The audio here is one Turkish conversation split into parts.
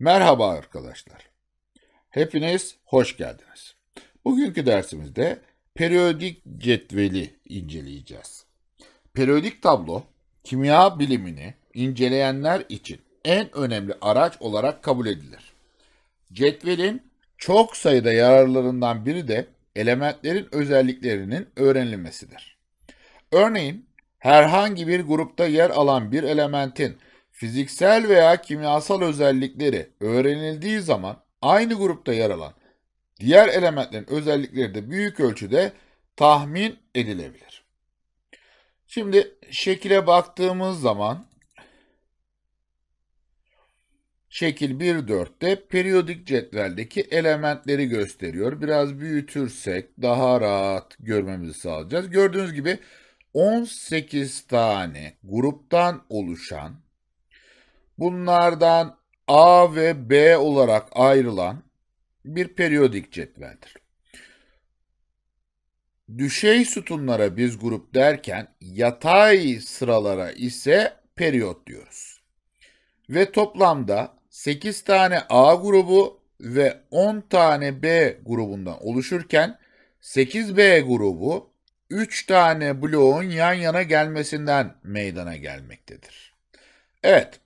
Merhaba arkadaşlar. Hepiniz hoş geldiniz. Bugünkü dersimizde periyodik cetveli inceleyeceğiz. Periyodik tablo kimya bilimini inceleyenler için en önemli araç olarak kabul edilir. Cetvelin çok sayıda yararlarından biri de elementlerin özelliklerinin öğrenilmesidir. Örneğin herhangi bir grupta yer alan bir elementin fiziksel veya kimyasal özellikleri öğrenildiği zaman aynı grupta yer alan diğer elementlerin özellikleri de büyük ölçüde tahmin edilebilir. Şimdi şekile baktığımız zaman şekil 1.4'te periyodik cetveldeki elementleri gösteriyor. Biraz büyütürsek daha rahat görmemizi sağlayacağız. Gördüğünüz gibi 18 tane gruptan oluşan Bunlardan A ve B olarak ayrılan bir periyodik cetveldir. Düşey sütunlara biz grup derken yatay sıralara ise periyot diyoruz. Ve toplamda 8 tane A grubu ve 10 tane B grubundan oluşurken 8B grubu 3 tane bloğun yan yana gelmesinden meydana gelmektedir. Evet,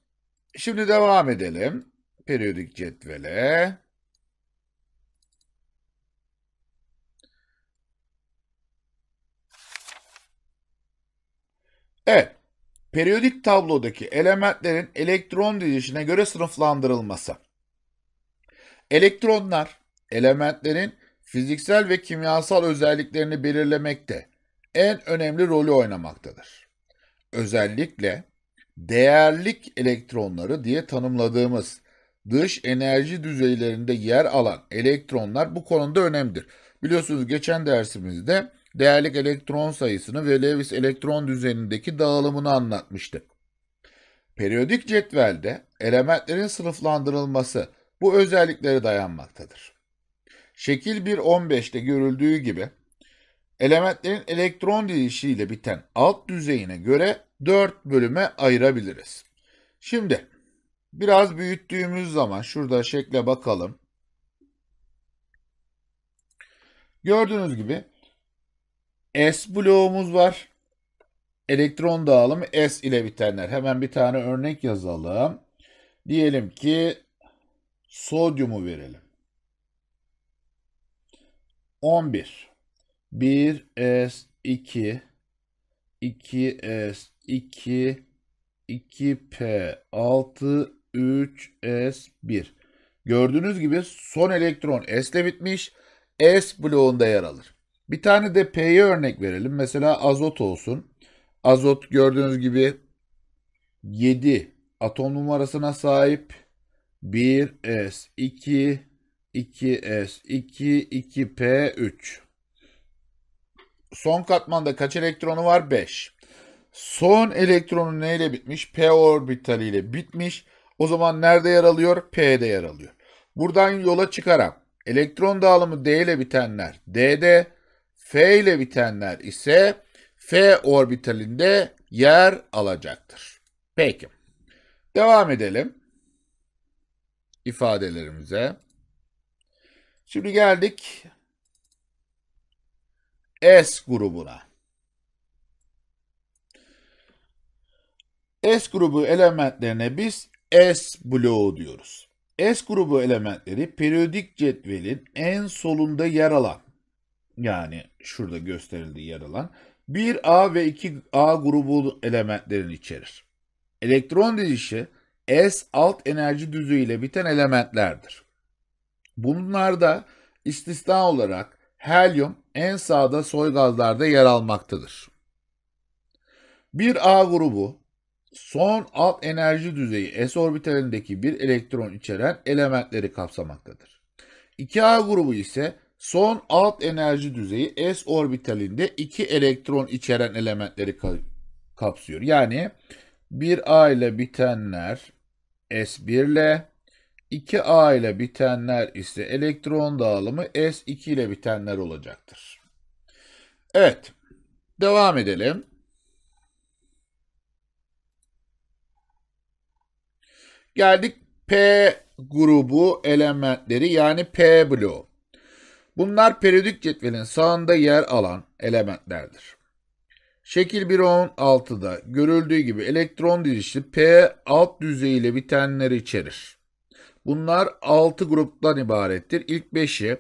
Şimdi devam edelim. Periyodik cetvele. Evet. Periyodik tablodaki elementlerin elektron dizisine göre sınıflandırılması. Elektronlar elementlerin fiziksel ve kimyasal özelliklerini belirlemekte en önemli rolü oynamaktadır. Özellikle değerlik elektronları diye tanımladığımız dış enerji düzeylerinde yer alan elektronlar bu konuda önemlidir. Biliyorsunuz geçen dersimizde değerlik elektron sayısını ve Lewis elektron düzenindeki dağılımını anlatmıştık. Periyodik cetvelde elementlerin sınıflandırılması bu özelliklere dayanmaktadır. Şekil 1.15'te görüldüğü gibi elementlerin elektron dilişiyle biten alt düzeyine göre 4 bölüme ayırabiliriz. Şimdi biraz büyüttüğümüz zaman şurada şekle bakalım. Gördüğünüz gibi S bloğumuz var. Elektron dağılımı S ile bitenler. Hemen bir tane örnek yazalım. Diyelim ki sodyumu verelim. 11 1S2 2S 2 2P 6 3S1. Gördüğünüz gibi son elektron S'le bitmiş. S bloğunda yer alır. Bir tane de P'ye örnek verelim. Mesela azot olsun. Azot gördüğünüz gibi 7 atom numarasına sahip. 1S, 2, 2S, 2, 2P, 3. Son katmanda kaç elektronu var? 5. Son elektronu neyle bitmiş? P orbitaliyle bitmiş. O zaman nerede yer alıyor? P'de yer alıyor. Buradan yola çıkarak elektron dağılımı D ile bitenler D'de, F ile bitenler ise F orbitalinde yer alacaktır. Peki. Devam edelim ifadelerimize. Şimdi geldik S grubuna. S grubu elementlerine biz S bloğu diyoruz. S grubu elementleri periyodik cetvelin en solunda yer alan yani şurada gösterildiği yer alan 1A ve 2A grubu elementlerini içerir. Elektron dizisi S alt enerji düzüyle biten elementlerdir. Bunlarda istisna olarak helyum en sağda soy gazlarda yer almaktadır. 1A grubu son alt enerji düzeyi s orbitalindeki bir elektron içeren elementleri kapsamaktadır. 2A grubu ise son alt enerji düzeyi s orbitalinde 2 elektron içeren elementleri ka kapsıyor. Yani 1A ile bitenler s1 ile 2A ile bitenler ise elektron dağılımı S2 ile bitenler olacaktır. Evet, devam edelim. Geldik P grubu elementleri yani P bloğu. Bunlar periyodik cetvelin sağında yer alan elementlerdir. Şekil 1.16'da görüldüğü gibi elektron dizisi P alt düzeyiyle bitenleri içerir. Bunlar 6 gruptan ibarettir. İlk 5'i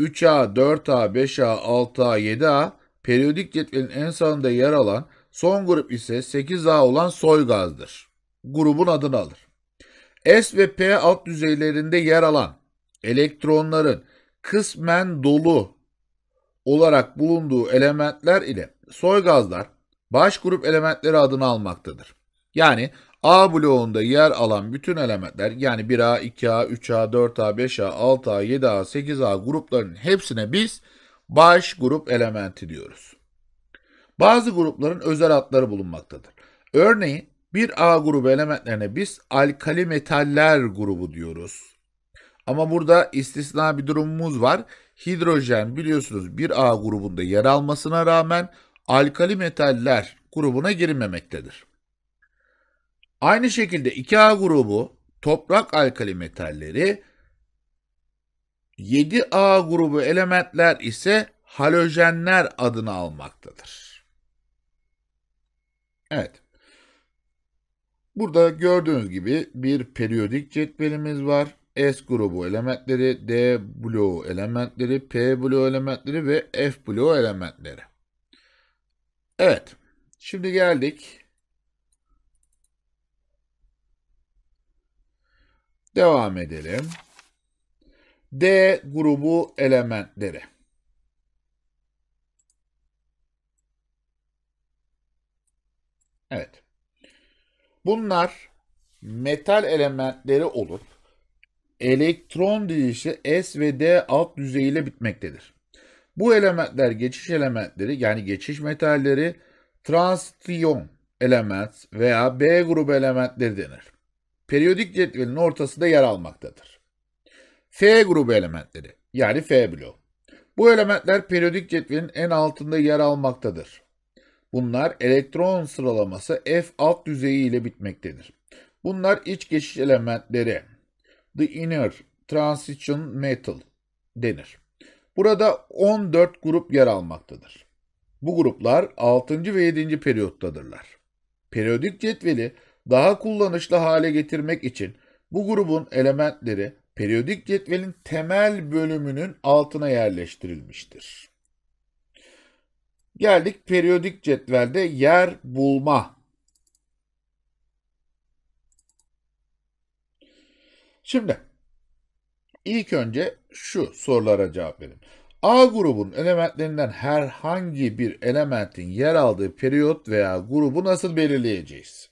3A, 4A, 5A, 6A, 7A periyodik cetvelin en sağında yer alan son grup ise 8A olan soy gazdır grubun adını alır. S ve P alt düzeylerinde yer alan elektronların kısmen dolu olarak bulunduğu elementler ile soy gazlar baş grup elementleri adını almaktadır. Yani A bloğunda yer alan bütün elementler yani 1A, 2A, 3A, 4A, 5A, 6A, 7A, 8A gruplarının hepsine biz baş grup elementi diyoruz. Bazı grupların özel adları bulunmaktadır. Örneğin bir A grubu elementlerine biz alkali metaller grubu diyoruz. Ama burada istisna bir durumumuz var. Hidrojen biliyorsunuz bir A grubunda yer almasına rağmen alkali metaller grubuna girmemektedir. Aynı şekilde 2A grubu toprak alkali metalleri, 7A grubu elementler ise halojenler adını almaktadır. Evet. Burada gördüğünüz gibi bir periyodik cetvelimiz var. S grubu elementleri, D bloğu elementleri, P bloğu elementleri ve F bloğu elementleri. Evet. Şimdi geldik. Devam edelim. D grubu elementleri. Evet. Bunlar metal elementleri olup elektron dizisi S ve D alt düzeyiyle bitmektedir. Bu elementler geçiş elementleri yani geçiş metalleri transition element veya B grubu elementleri denir. Periyodik cetvelin ortasında yer almaktadır. F grubu elementleri yani F bloğu. Bu elementler periyodik cetvelin en altında yer almaktadır. Bunlar elektron sıralaması F alt düzeyi ile bitmektedir. Bunlar iç geçiş elementleri. The inner transition metal denir. Burada 14 grup yer almaktadır. Bu gruplar 6. ve 7. periyottadırlar. Periyodik cetveli daha kullanışlı hale getirmek için bu grubun elementleri periyodik cetvelin temel bölümünün altına yerleştirilmiştir. Geldik periyodik cetvelde yer bulma. Şimdi ilk önce şu sorulara cevap verin. A grubun elementlerinden herhangi bir elementin yer aldığı periyot veya grubu nasıl belirleyeceğiz?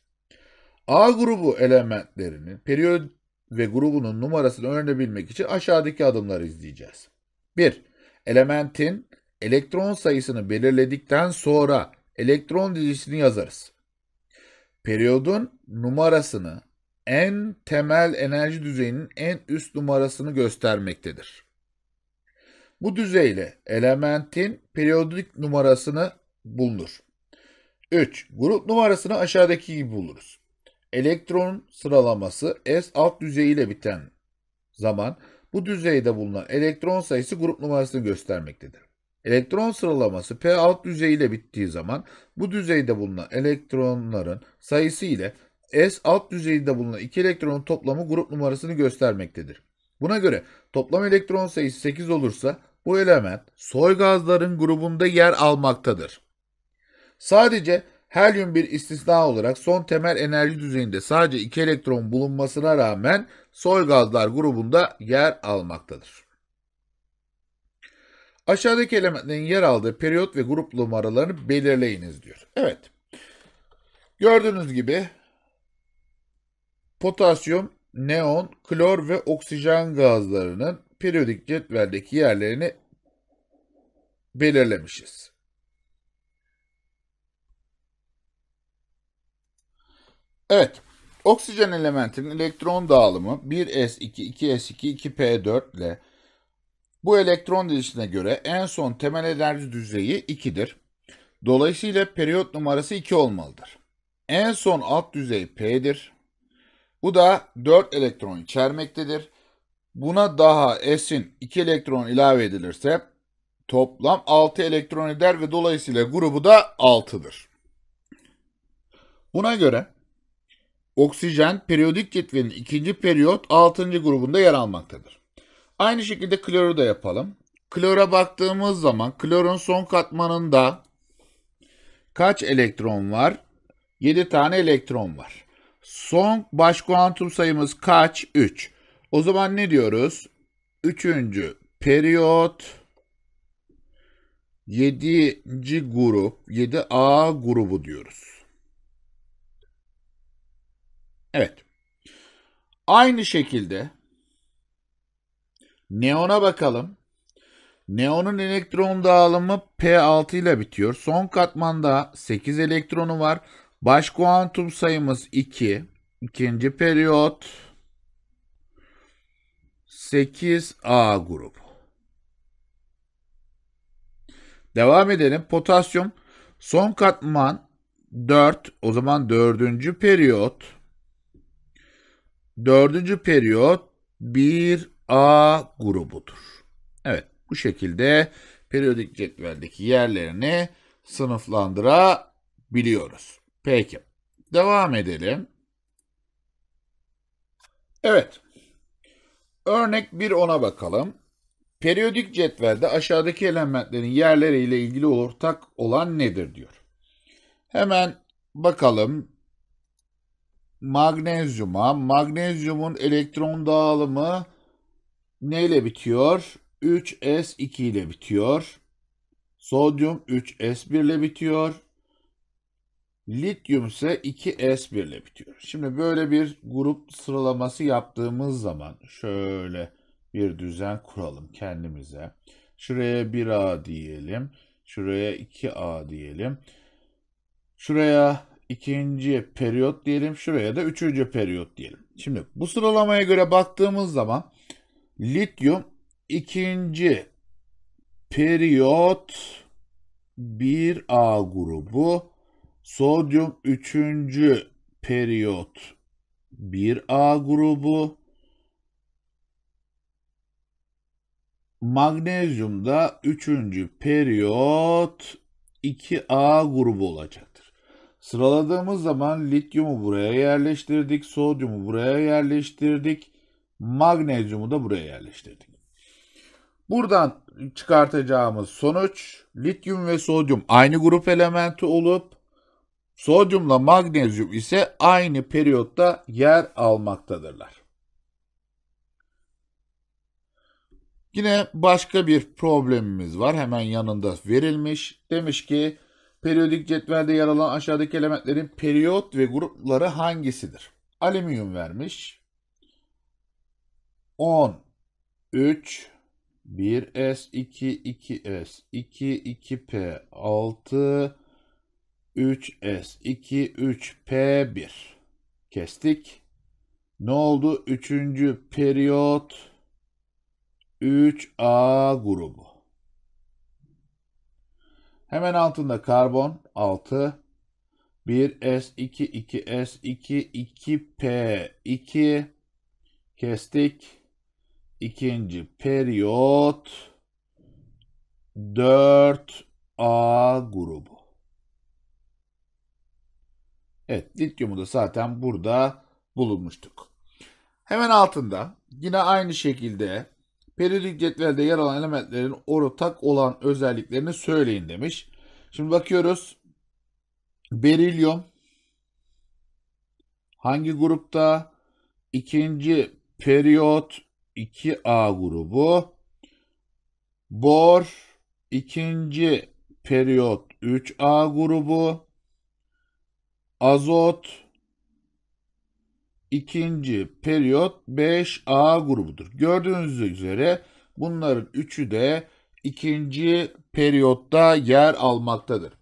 A grubu elementlerinin periyot ve grubunun numarasını öğrenebilmek için aşağıdaki adımları izleyeceğiz. 1. Elementin elektron sayısını belirledikten sonra elektron dizisini yazarız. Periyodun numarasını en temel enerji düzeyinin en üst numarasını göstermektedir. Bu düzeyle elementin periyodik numarasını bulunur. 3. Grup numarasını aşağıdaki gibi buluruz. Elektron sıralaması S alt düzeyiyle biten zaman bu düzeyde bulunan elektron sayısı grup numarasını göstermektedir. Elektron sıralaması P alt düzeyiyle bittiği zaman bu düzeyde bulunan elektronların sayısı ile S alt düzeyinde bulunan iki elektronun toplamı grup numarasını göstermektedir. Buna göre toplam elektron sayısı 8 olursa bu element soy gazların grubunda yer almaktadır. Sadece helyum bir istisna olarak son temel enerji düzeyinde sadece 2 elektron bulunmasına rağmen soy gazlar grubunda yer almaktadır. Aşağıdaki elementlerin yer aldığı periyot ve grup numaralarını belirleyiniz diyor. Evet. Gördüğünüz gibi potasyum, neon, klor ve oksijen gazlarının periyodik cetveldeki yerlerini belirlemişiz. Evet. Oksijen elementinin elektron dağılımı 1s2, 2s2, 2p4 ile bu elektron dizisine göre en son temel enerji düzeyi 2'dir. Dolayısıyla periyot numarası 2 olmalıdır. En son alt düzey P'dir. Bu da 4 elektron içermektedir. Buna daha S'in 2 elektron ilave edilirse toplam 6 elektron eder ve dolayısıyla grubu da 6'dır. Buna göre oksijen periyodik cetvelin ikinci periyot 6. grubunda yer almaktadır. Aynı şekilde kloru da yapalım. Klora baktığımız zaman klorun son katmanında kaç elektron var? 7 tane elektron var. Son baş kuantum sayımız kaç? 3. O zaman ne diyoruz? 3. periyot 7. grup 7A grubu diyoruz. Evet. Aynı şekilde Neon'a bakalım. Neon'un elektron dağılımı P6 ile bitiyor. Son katmanda 8 elektronu var. Baş kuantum sayımız 2. İkinci periyot 8A grubu. Devam edelim. Potasyum son katman 4. O zaman dördüncü periyot. Dördüncü periyot 1 A grubudur. Evet bu şekilde periyodik cetveldeki yerlerini sınıflandırabiliyoruz. Peki devam edelim. Evet. Örnek bir ona bakalım. Periyodik cetvelde aşağıdaki elementlerin yerleriyle ilgili ortak olan nedir diyor. Hemen bakalım magnezyuma. Magnezyumun elektron dağılımı neyle bitiyor? 3S2 ile bitiyor. Sodyum 3S1 ile bitiyor. Lityum ise 2S1 ile bitiyor. Şimdi böyle bir grup sıralaması yaptığımız zaman şöyle bir düzen kuralım kendimize. Şuraya 1A diyelim. Şuraya 2A diyelim. Şuraya ikinci periyot diyelim. Şuraya da üçüncü periyot diyelim. Şimdi bu sıralamaya göre baktığımız zaman Lityum ikinci periyot 1A grubu, sodyum üçüncü periyot 1A grubu, magnezyum da üçüncü periyot 2A grubu olacaktır. Sıraladığımız zaman lityumu buraya yerleştirdik, sodyumu buraya yerleştirdik. Magnezyumu da buraya yerleştirdik. Buradan çıkartacağımız sonuç lityum ve sodyum aynı grup elementi olup sodyumla magnezyum ise aynı periyotta yer almaktadırlar. Yine başka bir problemimiz var. Hemen yanında verilmiş. Demiş ki periyodik cetvelde yer alan aşağıdaki elementlerin periyot ve grupları hangisidir? Alüminyum vermiş. 10 3 1S 2 2S 2 2P 6 3S 2 3P 1 kestik. Ne oldu? Üçüncü periyot 3A grubu. Hemen altında karbon 6 1S 2 2S 2 2P 2 kestik ikinci periyot 4A grubu. Evet, lityumu da zaten burada bulunmuştuk. Hemen altında yine aynı şekilde periyodik cetvelde yer alan elementlerin ortak olan özelliklerini söyleyin demiş. Şimdi bakıyoruz. Berilyum hangi grupta? İkinci periyot 2A grubu. Bor ikinci periyot 3A grubu. Azot ikinci periyot 5A grubudur. Gördüğünüz üzere bunların üçü de ikinci periyotta yer almaktadır.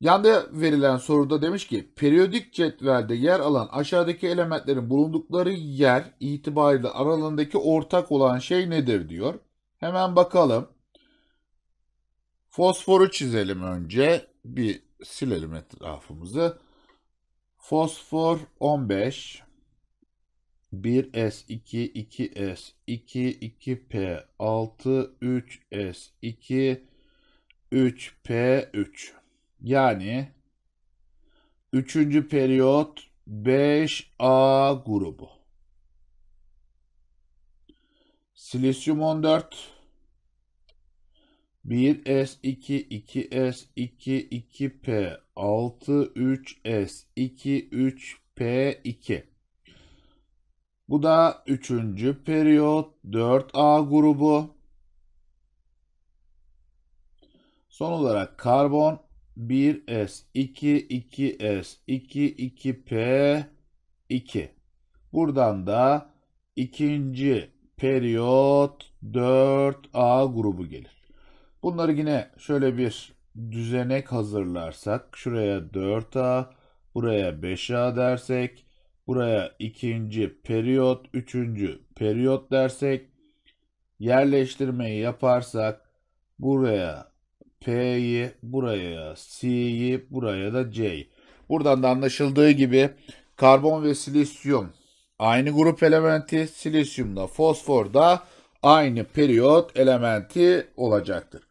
Yanda verilen soruda demiş ki periyodik cetvelde yer alan aşağıdaki elementlerin bulundukları yer itibariyle aralarındaki ortak olan şey nedir diyor. Hemen bakalım. Fosforu çizelim önce. Bir silelim etrafımızı. Fosfor 15 1S2 2S2 2P 6 3S2 3P3 yani 3. periyot 5A grubu. Silisyum 14 1S2 2S2 2P 6 3S2 3P2 Bu da 3. periyot 4A grubu. Son olarak karbon 1S, 2, 2S, 2, 2P, 2. Buradan da ikinci periyot 4A grubu gelir. Bunları yine şöyle bir düzenek hazırlarsak şuraya 4A, buraya 5A dersek, buraya ikinci periyot, üçüncü periyot dersek, yerleştirmeyi yaparsak buraya P'yi buraya, C'yi buraya da C'yi. Buradan da anlaşıldığı gibi karbon ve silisyum aynı grup elementi, silisyumda, fosforda aynı periyot elementi olacaktır.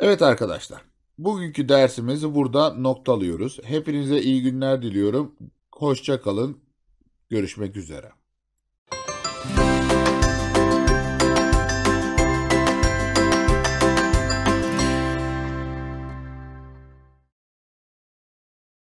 Evet arkadaşlar, bugünkü dersimizi burada noktalıyoruz. Hepinize iyi günler diliyorum. Hoşça kalın. Görüşmek üzere.